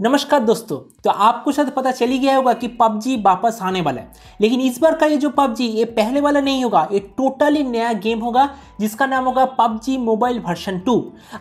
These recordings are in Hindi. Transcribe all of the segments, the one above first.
नमस्कार दोस्तों तो आपको शायद पता चली गया होगा कि पबजी वापस आने वाला है लेकिन इस बार का ये जो पबजी ये पहले वाला नहीं होगा ये टोटली नया गेम होगा जिसका नाम होगा पबजी मोबाइल वर्सन टू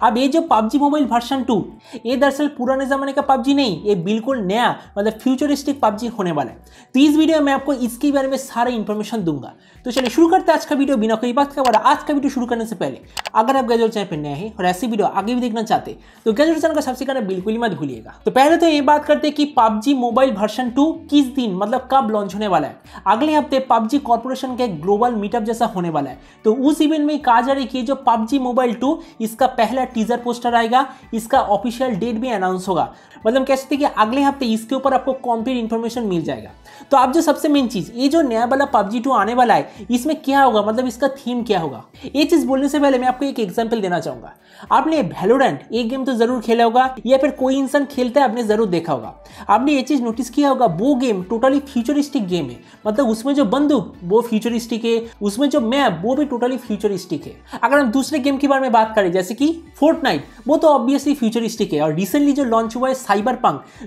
अब ये जो पबजी मोबाइल वर्षन टू ये दरअसल पुराने ज़माने का पबजी नहीं ये बिल्कुल नया मतलब फ्यूचरिस्टिक पबजी होने वाला है तो इस वीडियो में आपको इसके बारे में सारा इन्फॉर्मेशन दूंगा तो चलिए शुरू करते हैं आज का वीडियो बिना कोई बात के और आज का वीडियो शुरू करने से पहले अगर आप गजल चैनल पर नए हैं और ऐसी वीडियो आगे भी देखना चाहते तो गजल चैनल का सबसे करना बिल्कुल ही मत भूलिएगा तो पहले पहले तो ये बात करते हैं कि PUBG मोबाइल वर्षन 2 किस दिन मतलब कब लॉन्च होने वाला है अगले हफ्ते PUBG कॉर्पोरेशन का एक ग्लोबल मीटअप जैसा होने वाला है तो उस इवेंट में कहा जा रहा है कि जो PUBG मोबाइल 2 इसका पहला टीजर पोस्टर आएगा इसका ऑफिशियल डेट भी अनाउंस होगा मतलब कह सकते कि अगले हफ्ते इसके ऊपर आपको कॉम्प्लीट इन्फॉर्मेशन मिल जाएगा तो आप जो सबसे मेन चीज़ ये जो नया वाला PUBG 2 आने वाला है इसमें क्या होगा मतलब इसका थीम क्या होगा ये चीज़ बोलने से पहले मैं आपको एक एग्जाम्पल देना चाहूंगा आपने वेलोडेंट एक गेम तो जरूर खेला होगा या फिर कोई इंसान खेलता है आपने ज़रूर देखा होगा आपने ये चीज़ नोटिस किया होगा वो गेम टोटली फ्यूचरिस्टिक गेम है मतलब उसमें जो बंदूक वो फ्यूचरिस्टिक है उसमें जो मैप वो भी टोटली फ्यूचरिस्टिक है अगर हम दूसरे गेम के बारे में बात करें जैसे कि फोर्टनाइट वो तो ऑब्वियसली फ्यूचरिस्टिक है और रिसेंटली जो लॉन्च हुआ है साइबर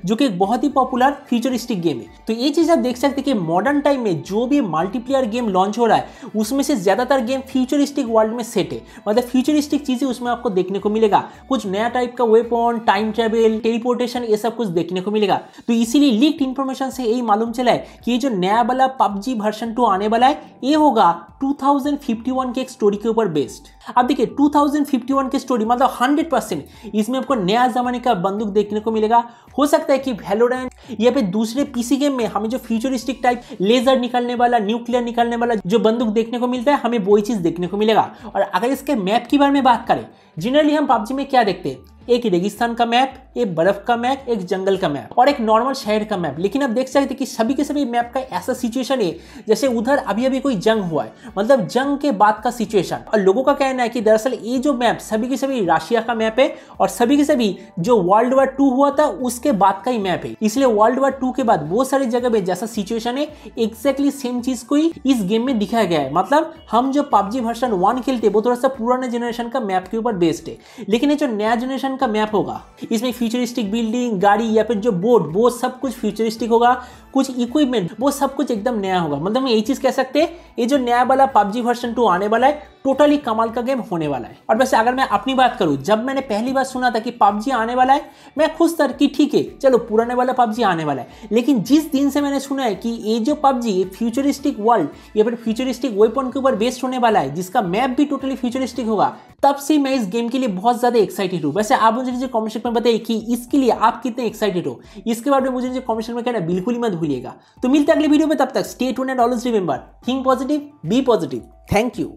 जो कि बहुत ही पॉपुलर फ्यूचरिस्टिक गेम है तो ये चीज़ आप देख सकते हैं कि मॉडर्न टाइम में जो भी मल्टीप्लेयर गेम लॉन्च हो रहा है उसमें से ज़्यादातर गेम फ्यूचरिस्टिक वर्ल्ड में सेट है मतलब फ्यूचरिस्टिक चीज़ें उसमें आपको देखने को मिलेगा कुछ नया टाइप का वेपन टाइम ट्रेवल टेलीपोर्टेशन ये सब कुछ देखने को मिलेगा तो इसीलिए लीक्ड इन्फॉर्मेशन से यही मालूम चला है कि ये जो नया वाला पबजी वर्सन टू आने वाला है ये होगा 2051 के एक स्टोरी के ऊपर बेस्ड अब देखिए 2051 के स्टोरी मतलब 100 परसेंट इसमें आपको नया जमाने का बंदूक देखने को मिलेगा हो सकता है कि वेलोरेंट या फिर दूसरे पीसी गेम में हमें जो फ्यूचरिस्टिक टाइप लेजर निकलने वाला न्यूक्लियर निकलने वाला जो बंदूक देखने को मिलता है हमें वो ही चीज़ देखने को मिलेगा और अगर इसके मैप के बारे में बात करें जनरली हम पबजी में क्या देखते हैं एक रेगिस्तान का मैप एक बर्फ का मैप एक जंगल का मैप और एक नॉर्मल शहर का मैप लेकिन आप देख सकते कि सभी के सभी मैप का ऐसा सिचुएशन है जैसे उधर अभी अभी कोई जंग हुआ है मतलब जंग के बाद का सिचुएशन और लोगों का कहना है कि दरअसल ये जो मैप सभी के सभी राशिया का मैप है और सभी के सभी जो वर्ल्ड वार टू हुआ था उसके बाद का ही मैप है इसलिए वर्ल्ड वार टू के बाद बहुत सारी जगह पे जैसा सिचुएशन है एक्जैक्टली सेम चीज को ही इस गेम में दिखाया गया है मतलब हम जो पबजी वर्सन वन खेलते वो थोड़ा सा पुराने जनरेशन का मैप के ऊपर बेस्ड है लेकिन ये जो नया जनरेशन का मैप होगा इसमें फ्यूचरिस्टिक बिल्डिंग गाड़ी या फिर जो बोर्ड वो सब कुछ फ्यूचरिस्टिक होगा कुछ इक्विपमेंट वो सब कुछ एकदम नया होगा मतलब हम यही चीज कह सकते हैं ये जो नया वाला पबजी वर्सन टू आने वाला है टोटली कमाल का गेम होने वाला है और वैसे अगर मैं अपनी बात करूं जब मैंने पहली बार सुना था कि पबजी आने वाला है मैं खुश था कि ठीक है चलो पुराने वाला पबजी आने वाला है लेकिन जिस दिन से मैंने सुना है कि ये जो पबजी फ्यूचरिस्टिक वर्ल्ड या फिर फ्यूचरिस्टिक वेपन के ऊपर बेस्ड होने वाला है जिसका मैप भी टोटली फ्यूचरिस्टिक होगा तब से मैं इस गेम के लिए बहुत ज़्यादा एक्साइटेड हूँ वैसे आप मुझे कॉमेंट कमेंट में बताइए कि इसके लिए आप कितने एक्साइटेड हो इसके बारे में मुझे कॉमेंट कमेंट में कहना बिल्कुल ही मत भूलिएगा तो मिलते अगले वीडियो में तब तक stay tuned and always remember think positive be positive thank you